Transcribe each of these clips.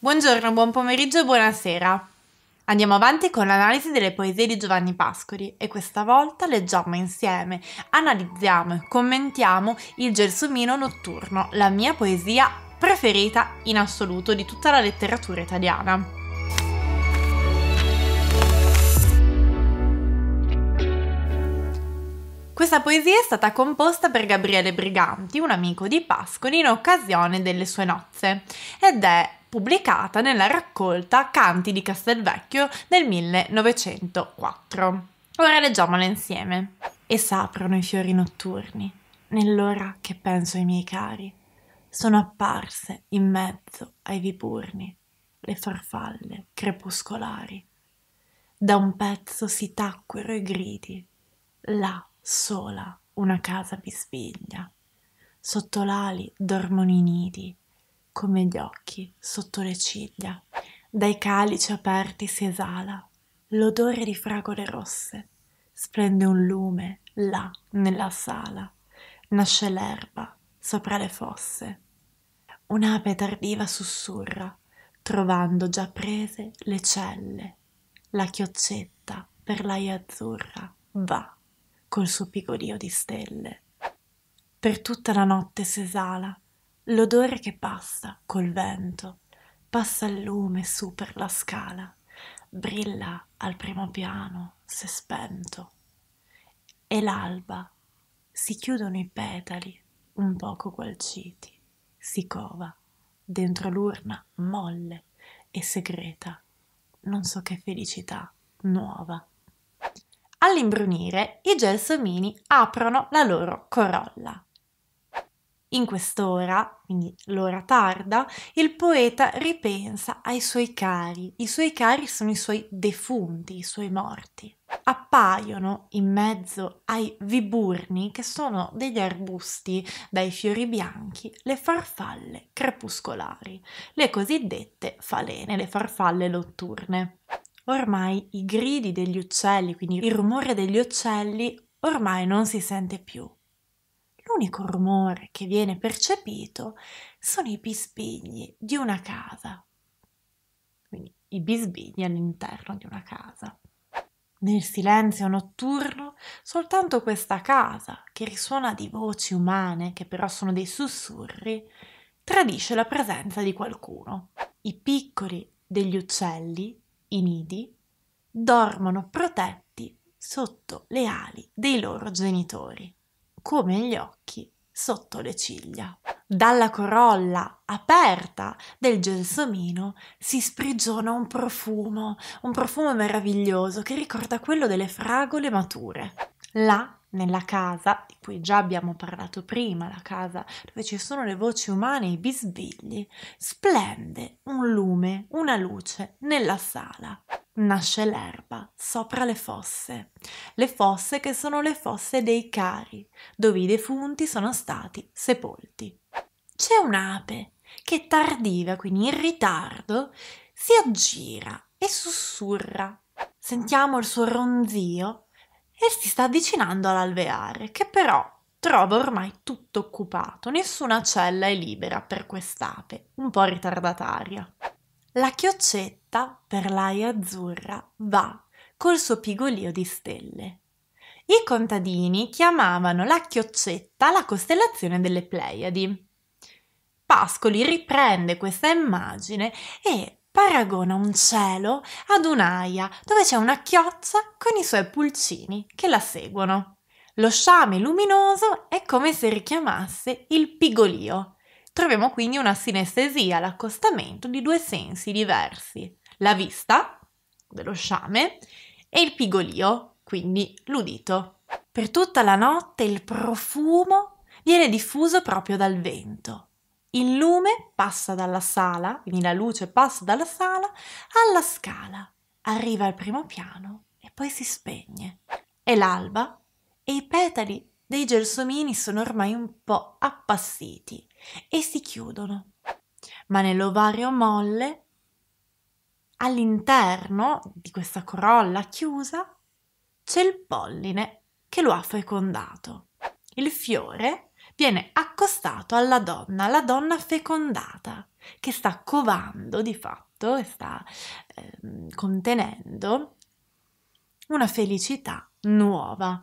Buongiorno, buon pomeriggio e buonasera. Andiamo avanti con l'analisi delle poesie di Giovanni Pascoli e questa volta leggiamo insieme, analizziamo e commentiamo Il Gelsomino notturno, la mia poesia preferita in assoluto di tutta la letteratura italiana. Questa poesia è stata composta per Gabriele Briganti, un amico di Pascoli, in occasione delle sue nozze, ed è pubblicata nella raccolta Canti di Castelvecchio nel 1904. Ora leggiamola insieme. E s'aprono i fiori notturni, nell'ora che penso ai miei cari. Sono apparse in mezzo ai viburni le farfalle crepuscolari. Da un pezzo si tacquero i gridi, là sola una casa bisbiglia. Sotto l'ali dormono i nidi come gli occhi, sotto le ciglia. Dai calici aperti si esala l'odore di fragole rosse. Splende un lume là nella sala. Nasce l'erba sopra le fosse. Un'ape tardiva sussurra, trovando già prese le celle. La chioccetta per l'aia azzurra va col suo piccolio di stelle. Per tutta la notte s'esala l'odore che passa col vento, passa il lume su per la scala, brilla al primo piano se spento. E l'alba si chiudono i petali, un poco gualciti, si cova dentro l'urna molle e segreta, non so che felicità nuova. All'imbrunire i gelsomini aprono la loro corolla in quest'ora, quindi l'ora tarda, il poeta ripensa ai suoi cari. I suoi cari sono i suoi defunti, i suoi morti. Appaiono in mezzo ai viburni, che sono degli arbusti dai fiori bianchi, le farfalle crepuscolari, le cosiddette falene, le farfalle notturne. Ormai i gridi degli uccelli, quindi il rumore degli uccelli, ormai non si sente più l'unico rumore che viene percepito sono i bisbigli di una casa. Quindi i bisbigli all'interno di una casa. Nel silenzio notturno, soltanto questa casa, che risuona di voci umane, che però sono dei sussurri, tradisce la presenza di qualcuno. I piccoli degli uccelli, i nidi, dormono protetti sotto le ali dei loro genitori come gli occhi sotto le ciglia. Dalla corolla aperta del gelsomino si sprigiona un profumo, un profumo meraviglioso che ricorda quello delle fragole mature. Là, nella casa di cui già abbiamo parlato prima, la casa dove ci sono le voci umane e i bisbigli, splende un lume, una luce nella sala nasce l'erba sopra le fosse, le fosse che sono le fosse dei cari, dove i defunti sono stati sepolti. C'è un'ape che tardiva, quindi in ritardo, si aggira e sussurra. Sentiamo il suo ronzio e si sta avvicinando all'alveare, che però trova ormai tutto occupato, nessuna cella è libera per quest'ape, un po' ritardataria. La chioccetta, per l'aia azzurra, va col suo pigolio di stelle. I contadini chiamavano la chioccetta la costellazione delle Pleiadi. Pascoli riprende questa immagine e paragona un cielo ad un'aia dove c'è una chioccia con i suoi pulcini che la seguono. Lo sciame luminoso è come se richiamasse il pigolio, Troviamo quindi una sinestesia, l'accostamento di due sensi diversi, la vista, dello sciame, e il pigolio, quindi l'udito. Per tutta la notte il profumo viene diffuso proprio dal vento. Il lume passa dalla sala, quindi la luce passa dalla sala alla scala, arriva al primo piano e poi si spegne. È l'alba e i petali dei gelsomini sono ormai un po' appassiti e si chiudono. Ma nell'ovario molle, all'interno di questa corolla chiusa, c'è il polline che lo ha fecondato. Il fiore viene accostato alla donna, la donna fecondata, che sta covando di fatto e sta eh, contenendo una felicità nuova.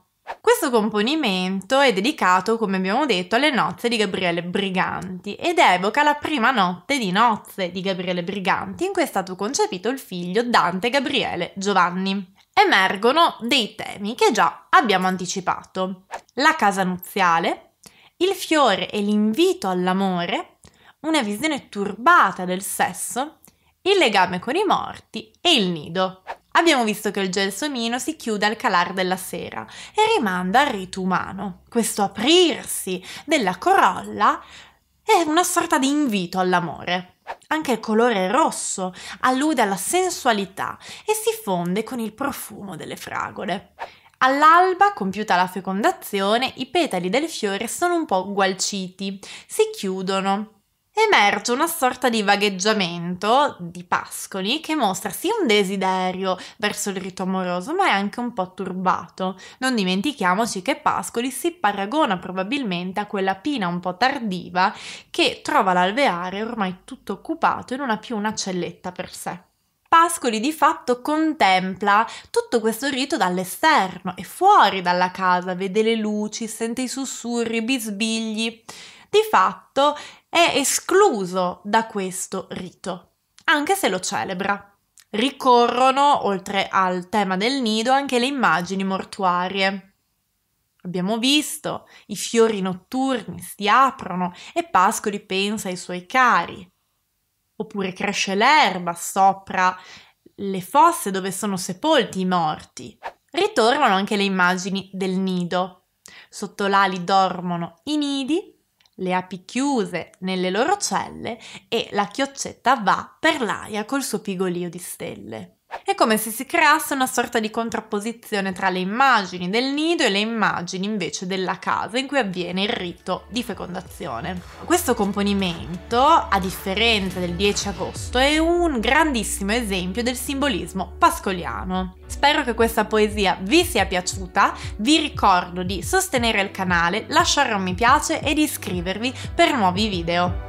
Questo componimento è dedicato, come abbiamo detto, alle nozze di Gabriele Briganti ed evoca la prima notte di nozze di Gabriele Briganti in cui è stato concepito il figlio Dante Gabriele Giovanni. Emergono dei temi che già abbiamo anticipato. La casa nuziale, il fiore e l'invito all'amore, una visione turbata del sesso, il legame con i morti e il nido. Abbiamo visto che il gelsomino si chiude al calar della sera e rimanda al rito umano. Questo aprirsi della corolla è una sorta di invito all'amore. Anche il colore rosso allude alla sensualità e si fonde con il profumo delle fragole. All'alba, compiuta la fecondazione, i petali del fiore sono un po' gualciti, si chiudono emerge una sorta di vagheggiamento di Pascoli che mostra sia un desiderio verso il rito amoroso, ma è anche un po' turbato. Non dimentichiamoci che Pascoli si paragona probabilmente a quella pina un po' tardiva che trova l'alveare ormai tutto occupato e non ha più una celletta per sé. Pascoli di fatto contempla tutto questo rito dall'esterno e fuori dalla casa, vede le luci, sente i sussurri, i bisbigli di fatto è escluso da questo rito, anche se lo celebra. Ricorrono, oltre al tema del nido, anche le immagini mortuarie. Abbiamo visto, i fiori notturni si aprono e Pascoli pensa ai suoi cari. Oppure cresce l'erba sopra le fosse dove sono sepolti i morti. Ritornano anche le immagini del nido. Sotto l'ali dormono i nidi le api chiuse nelle loro celle e la chioccetta va per l'aria col suo pigolio di stelle. È come se si creasse una sorta di contrapposizione tra le immagini del nido e le immagini invece della casa in cui avviene il rito di fecondazione. Questo componimento, a differenza del 10 agosto, è un grandissimo esempio del simbolismo pascoliano. Spero che questa poesia vi sia piaciuta, vi ricordo di sostenere il canale, lasciare un mi piace e di iscrivervi per nuovi video.